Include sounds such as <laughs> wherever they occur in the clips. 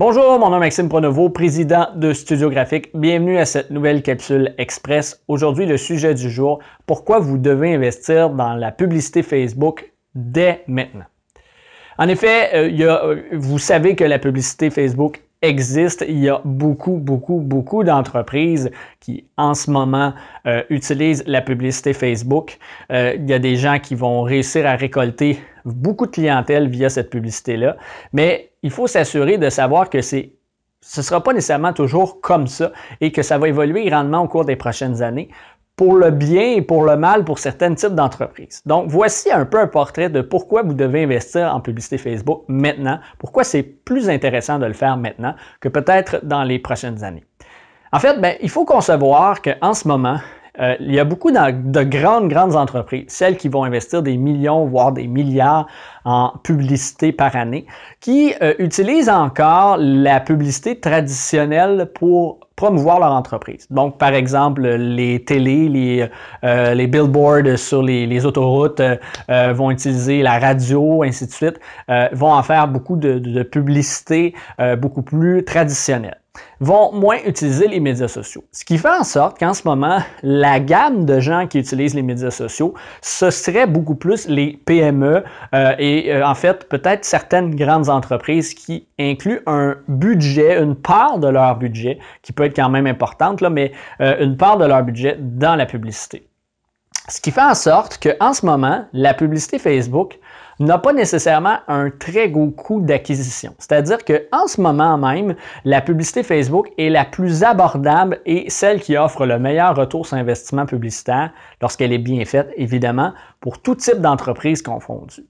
Bonjour, mon nom est Maxime Pronovo, président de Studio Graphique. Bienvenue à cette nouvelle capsule express. Aujourd'hui, le sujet du jour, pourquoi vous devez investir dans la publicité Facebook dès maintenant. En effet, euh, euh, vous savez que la publicité Facebook existe. Il y a beaucoup, beaucoup, beaucoup d'entreprises qui, en ce moment, euh, utilisent la publicité Facebook. il y a des gens qui vont réussir à récolter beaucoup de clientèle via cette publicité-là. Mais il faut s'assurer de savoir que c'est ce ne sera pas nécessairement toujours comme ça et que ça va évoluer grandement au cours des prochaines années pour le bien et pour le mal pour certains types d'entreprises. Donc, voici un peu un portrait de pourquoi vous devez investir en publicité Facebook maintenant, pourquoi c'est plus intéressant de le faire maintenant que peut-être dans les prochaines années. En fait, ben, il faut concevoir qu'en ce moment, euh, il y a beaucoup de, grandes, grandes entreprises, celles qui vont investir des millions, voire des milliards en publicité par année, qui euh, utilisent encore la publicité traditionnelle pour promouvoir leur entreprise. Donc, par exemple, les télés, les, euh, les billboards sur les, autoroutes euh, euh, vont utiliser la radio, ainsi de suite, vont en faire beaucoup de, publicité beaucoup plus traditionnelle vont moins utiliser les médias sociaux. Ce qui fait en sorte qu'en ce moment, la gamme de gens qui utilisent les médias sociaux, ce serait beaucoup plus les PME et en fait peut-être certaines grandes entreprises qui incluent un budget, une part de leur budget qui peut quand même importante, là, mais euh, une part de leur budget dans la publicité. Ce qui fait en sorte qu'en ce moment, la publicité Facebook n'a pas nécessairement un très gros coût d'acquisition. C'est-à-dire qu'en ce moment même, la publicité Facebook est la plus abordable et celle qui offre le meilleur retour sur investissement publicitaire lorsqu'elle est bien faite, évidemment, pour tout type d'entreprise confondue.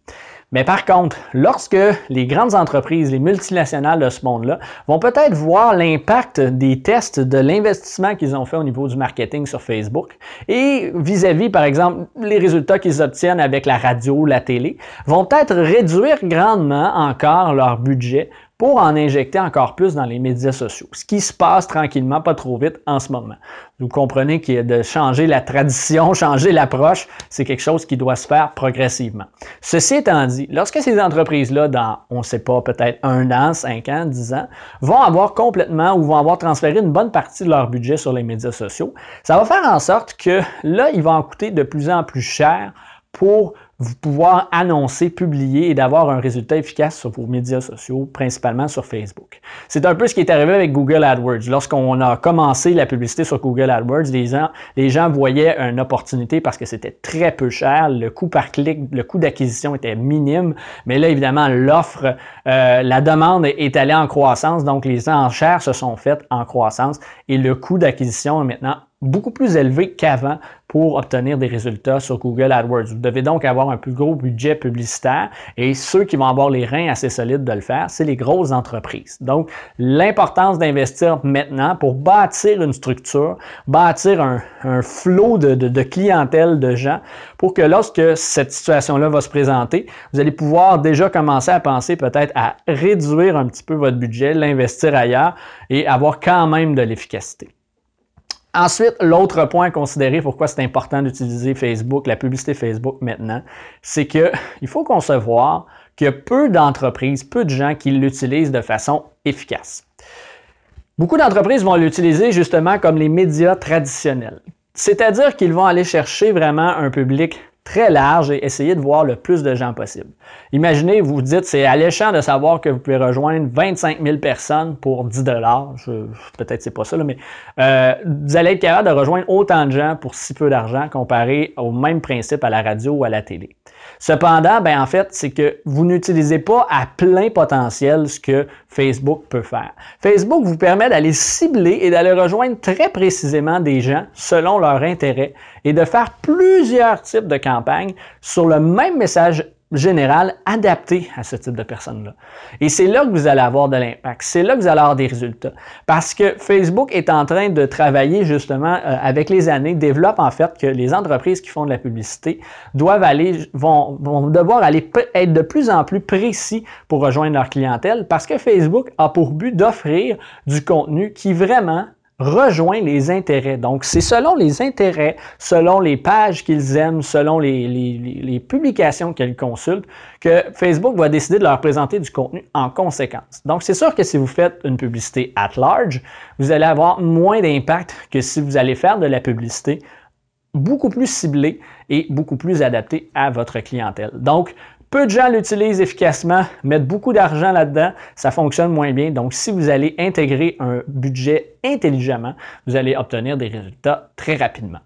Mais par contre, lorsque les grandes entreprises, les multinationales de ce monde-là, vont peut-être voir l'impact des tests de l'investissement qu'ils ont fait au niveau du marketing sur Facebook et vis-à-vis, par exemple, les résultats qu'ils obtiennent avec la radio, ou la télé, vont peut-être réduire grandement encore leur budget pour en injecter encore plus dans les médias sociaux. Ce qui se passe tranquillement, pas trop vite en ce moment. Vous comprenez qu'il de changer la tradition, <laughs> changer l'approche, c'est quelque chose qui doit se faire progressivement. Ceci étant dit, lorsque ces entreprises-là, dans, on ne sait pas, peut-être un an, cinq ans, dix ans, vont avoir complètement ou vont avoir transféré une bonne partie de leur budget sur les médias sociaux, ça va faire en sorte que là, il va en coûter de plus en plus cher pour vous pouvoir annoncer, publier et d'avoir un résultat efficace sur vos médias sociaux, principalement sur Facebook. C'est un peu ce qui est arrivé avec Google AdWords. Lorsqu'on a commencé la publicité sur Google AdWords, les gens, les gens voyaient une opportunité parce que c'était très peu cher, le coût par clic, le coût d'acquisition était minime, mais là, évidemment, l'offre, euh, la demande est allée en croissance, donc les enchères se sont faites en croissance et le coût d'acquisition est maintenant beaucoup plus élevé qu'avant pour obtenir des résultats sur Google AdWords. Vous devez donc avoir un plus gros budget publicitaire et ceux qui vont avoir les reins assez solides de le faire, c'est les grosses entreprises. Donc, l'importance d'investir maintenant pour bâtir une structure, bâtir un, flot de, de, clientèle de gens pour que lorsque cette situation-là va se présenter, vous allez pouvoir déjà commencer à penser peut-être à réduire un petit peu votre budget, l'investir ailleurs et avoir quand même de l'efficacité. Ensuite, l'autre point à considérer, pourquoi c'est important d'utiliser Facebook, la publicité Facebook maintenant, c'est qu'il <laughs> faut concevoir qu'il y a peu d'entreprises, peu de gens qui l'utilisent de façon efficace. Beaucoup d'entreprises vont l'utiliser justement comme les médias traditionnels. C'est-à-dire qu'ils vont aller chercher vraiment un public très large et essayez de voir le plus de gens possible. Imaginez, vous vous dites, c'est alléchant de savoir que vous pouvez rejoindre 25 000 personnes pour 10 dollars. Peut-être c'est pas ça, mais euh, vous allez être capable de rejoindre autant de gens pour si peu d'argent comparé au même principe à la radio ou à la télé. Cependant, ben en fait, c'est que vous n'utilisez pas à plein potentiel ce que Facebook peut faire. Facebook vous permet d'aller cibler et d'aller rejoindre très précisément des gens selon leur intérêt et de faire plusieurs types de campagnes sur le même message général, adapté à ce type de personnes-là. Et c'est là que vous allez avoir de l'impact, c'est là que vous allez avoir des résultats. Parce que Facebook est en train de travailler justement euh, avec les années, développe en fait que les entreprises qui font de la publicité doivent aller, vont, vont devoir aller être de plus en plus précis pour rejoindre leur clientèle parce que Facebook a pour but d'offrir du contenu qui vraiment rejoint les intérêts. Donc, c'est selon les intérêts, selon les pages qu'ils aiment, selon les, publications qu'ils consultent, que Facebook va décider de leur présenter du contenu en conséquence. Donc, c'est sûr que si vous faites une publicité at large, vous allez avoir moins d'impact que si vous allez faire de la publicité beaucoup plus ciblée et beaucoup plus adaptée à votre clientèle. Donc, peu de gens l'utilisent efficacement, mettent beaucoup d'argent là-dedans, ça fonctionne moins bien. Donc, si vous allez intégrer un budget intelligemment, vous allez obtenir des résultats très rapidement.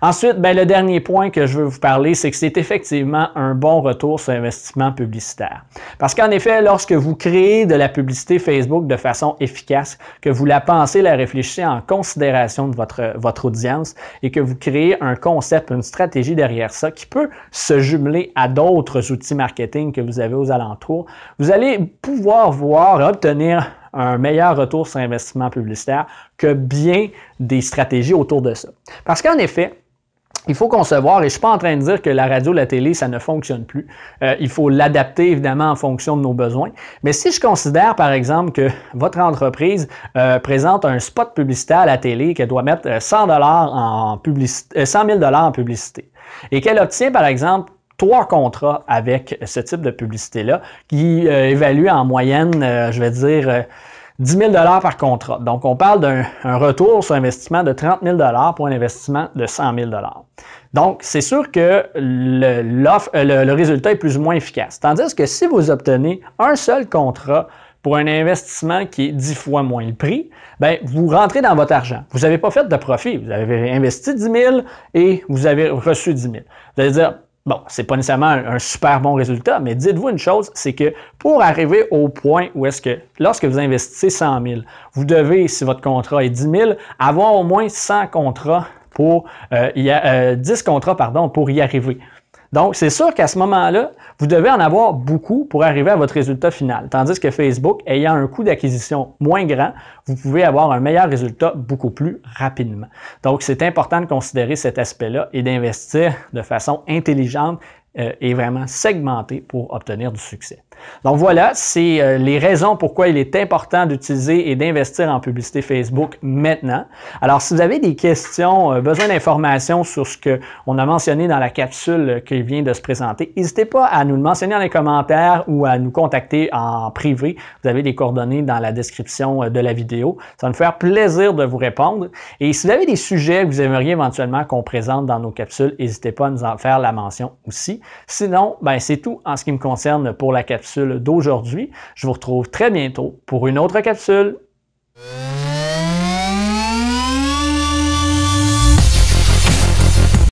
Ensuite, ben, le dernier point que je veux vous parler, c'est que c'est effectivement un bon retour sur investissement publicitaire. Parce qu'en effet, lorsque vous créez de la publicité Facebook de façon efficace, que vous la pensez, la réfléchissez en considération de votre, votre audience et que vous créez un concept, une stratégie derrière ça qui peut se jumeler à d'autres outils marketing que vous avez aux alentours, vous allez pouvoir voir, obtenir un meilleur retour sur investissement publicitaire que bien des stratégies autour de ça. Parce qu'en effet, il faut concevoir, et je ne suis pas en train de dire que la radio, la télé, ça ne fonctionne plus. Euh, il faut l'adapter évidemment en fonction de nos besoins. Mais si je considère par exemple que votre entreprise euh, présente un spot publicitaire à la télé qu'elle doit mettre 100 euh, en publicité, 100 000 dollars en publicité, et qu'elle obtient par exemple trois contrats avec ce type de publicité-là, qui euh, évalue en moyenne, euh, je vais dire, 10 euh, 000 par contrat. Donc, on parle d'un retour sur investissement de 30 000 pour un investissement de 100 000 Donc, c'est sûr que le, le, résultat est plus ou moins efficace. Tandis que si vous obtenez un seul contrat pour un investissement qui est 10 fois moins le prix, ben, vous rentrez dans votre argent. Vous n'avez pas fait de profit. Vous avez investi 10 000 et vous avez reçu 10 000. Vous allez dire, Bon, c'est pas nécessairement un, super bon résultat, mais dites-vous une chose, c'est que pour arriver au point où est-ce que lorsque vous investissez 100 000, vous devez, si votre contrat est 10 000, avoir au moins 100 contrats pour 10 euh, euh, contrats pardon, pour y arriver. Donc, c'est sûr qu'à ce moment-là, vous devez en avoir beaucoup pour arriver à votre résultat final. Tandis que Facebook, ayant un coût d'acquisition moins grand, vous pouvez avoir un meilleur résultat beaucoup plus rapidement. Donc, c'est important de considérer cet aspect-là et d'investir de façon intelligente euh, est vraiment segmenté pour obtenir du succès. Donc voilà, c'est euh, les raisons pourquoi il est important d'utiliser et d'investir en publicité Facebook maintenant. Alors si vous avez des questions, euh, besoin d'informations sur ce qu'on a mentionné dans la capsule qui vient de se présenter, n'hésitez pas à nous le mentionner dans les commentaires ou à nous contacter en privé. Vous avez les coordonnées dans la description de la vidéo. Ça va nous faire plaisir de vous répondre. Et si vous avez des sujets que vous aimeriez éventuellement qu'on présente dans nos capsules, n'hésitez pas à nous en faire la mention aussi. Sinon, ben, c'est tout en ce qui me concerne pour la capsule d'aujourd'hui. Je vous retrouve très bientôt pour une autre capsule.